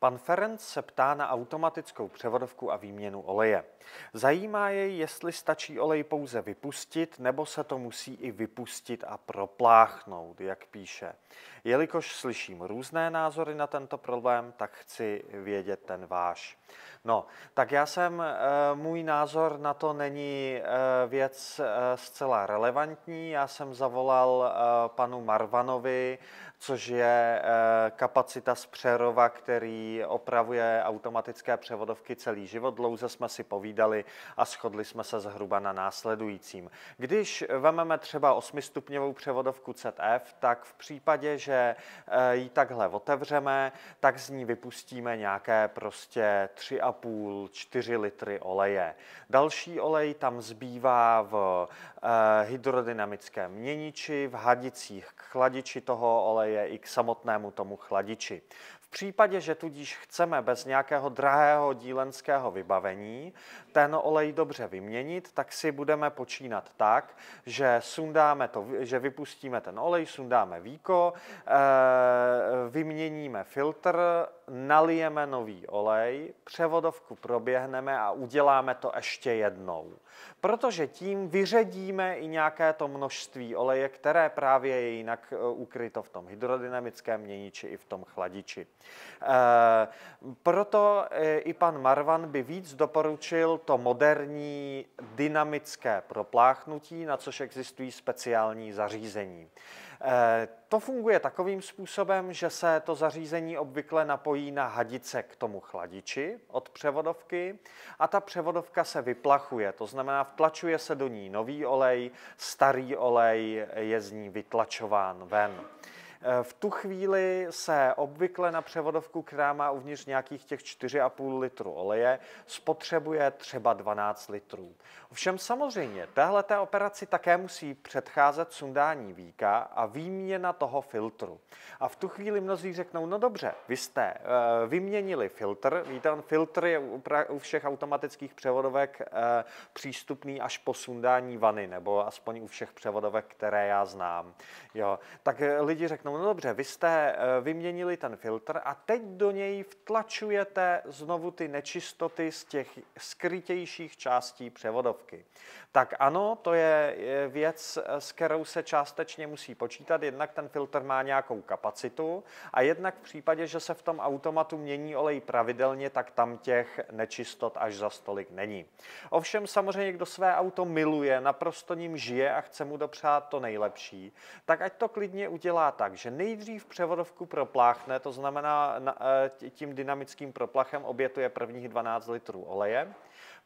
Pan Ferenc se ptá na automatickou převodovku a výměnu oleje. Zajímá jej, jestli stačí olej pouze vypustit, nebo se to musí i vypustit a propláchnout, jak píše. Jelikož slyším různé názory na tento problém, tak chci vědět ten váš. No, tak já jsem, eh, můj názor na to není eh, věc eh, zcela relevantní. Já jsem zavolal panu Marvanovi, což je eh, kapacita z Přerova, který opravuje automatické převodovky celý život. Dlouze jsme si povídali a shodli jsme se zhruba na následujícím. Když vememe třeba 8-stupňovou převodovku ZF, tak v případě, že eh, ji takhle otevřeme, tak z ní vypustíme nějaké prostě 3,5-4 litry oleje. Další olej tam zbývá v eh, hydrodynamickém měniči, v hadicích k chladiči toho oleje, je i k samotnému tomu chladiči. V případě, že tudíž chceme bez nějakého drahého dílenského vybavení ten olej dobře vyměnit, tak si budeme počínat tak, že sundáme to, že vypustíme ten olej, sundáme víko, eh, vyměníme filtr, nalijeme nový olej, převodovku proběhneme a uděláme to ještě jednou. Protože tím vyředíme i nějaké to množství oleje, které právě je jinak eh, ukryto v tom hydrodynamickém měniči i v tom chladiči. E, proto eh, i pan Marvan by víc doporučil to moderní dynamické propláchnutí, na což existují speciální zařízení. Eh, to funguje takovým způsobem, že se to zařízení obvykle napojí na hadice k tomu chladiči od převodovky a ta převodovka se vyplachuje, to znamená vtlačuje se do ní nový olej, starý olej je z ní vytlačován ven. Eh, v tu chvíli se obvykle na převodovku, která má uvnitř nějakých těch 4,5 litru oleje, spotřebuje třeba 12 litrů. Ovšem samozřejmě, téhle té operaci také musí předcházet sundání víka a výměna toho filtru. A v tu chvíli mnozí řeknou, no dobře, vy jste e, vyměnili filtr, víte, on filtr je u, u všech automatických převodovek e, přístupný až po sundání vany, nebo aspoň u všech převodovek, které já znám. Jo. Tak lidi řeknou, No, no dobře, vy jste eh, vyměnili ten filtr a teď do něj vtlačujete znovu ty nečistoty z těch skrytějších částí převodovky. Tak ano, to je věc, eh, s kterou se částečně musí počítat. Jednak ten filtr má nějakou kapacitu a jednak v případě, že se v tom automatu mění olej pravidelně, tak tam těch nečistot až za stolik není. Ovšem samozřejmě, kdo své auto miluje, naprosto ním žije a chce mu dopřát to nejlepší, tak ať to klidně udělá tak, že nejdřív převodovku propláchne, to znamená eh, tím dynamickým proplachem obětuje prvních 12 litrů oleje,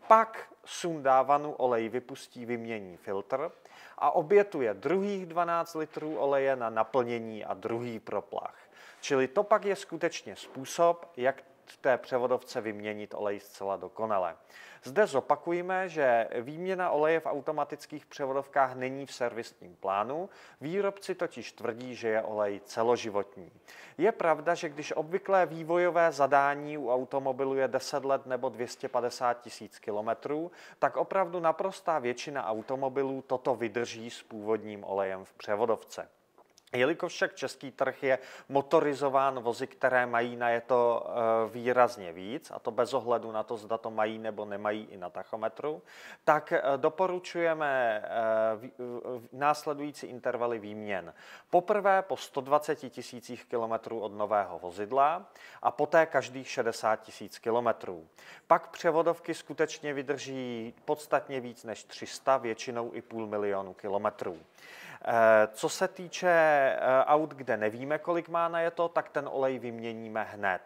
pak sundávanou olej, vypustí, vymění filtr a obětuje druhých 12 litrů oleje na naplnění a druhý proplach. Čili to pak je skutečně způsob, jak té převodovce vyměnit olej zcela dokonale. Zde zopakujeme, že výměna oleje v automatických převodovkách není v servisním plánu, výrobci totiž tvrdí, že je olej celoživotní. Je pravda, že když obvyklé vývojové zadání u automobilu je 10 let nebo 250 tisíc kilometrů, tak opravdu naprostá většina automobilů toto vydrží s původním olejem v převodovce. Jelikož však český trh je motorizován vozy, které mají na je to eh, výrazně víc, a to bez ohledu na to, zda to mají nebo nemají i na tachometru, tak eh, doporučujeme eh, následující intervaly výměn. Poprvé po 120 tisících kilometrů od nového vozidla a poté každých 60 tisíc kilometrů. Pak převodovky skutečně vydrží podstatně víc než 300, většinou i půl milionu kilometrů. Eh, co se týče eh, aut, kde nevíme, kolik má na je to, tak ten olej vyměníme hned.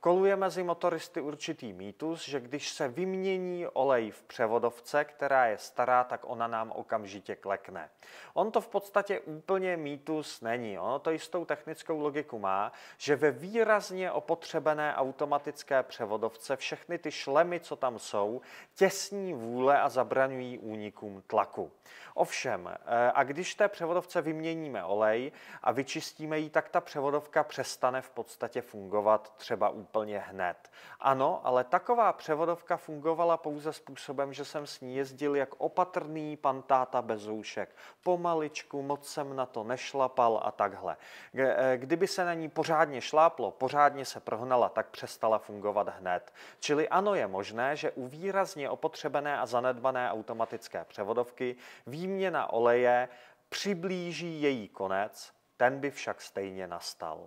Koluje mezi motoristy určitý mýtus, že když se vymění olej v převodovce, která je stará, tak ona nám okamžitě klekne. On to v podstatě úplně mýtus není. Ono to jistou technickou logiku má, že ve výrazně opotřebené automatické převodovce všechny ty šlemy, co tam jsou, těsní vůle a zabraňují únikům tlaku. Ovšem, eh, a když té převodovce vyměníme olej a vyčistíme ji, tak ta převodovka přestane v podstatě fungovat třeba třeba úplně hned. Ano, ale taková převodovka fungovala pouze způsobem, že jsem s ní jezdil jak opatrný pan táta bez úšek Pomaličku, moc jsem na to nešlapal a takhle. Eh, kdyby se na ní pořádně šláplo, pořádně se prohnala, tak přestala fungovat hned. Čili ano, je možné, že u výrazně opotřebené a zanedbané automatické převodovky výměna oleje přiblíží její konec, ten by však stejně nastal.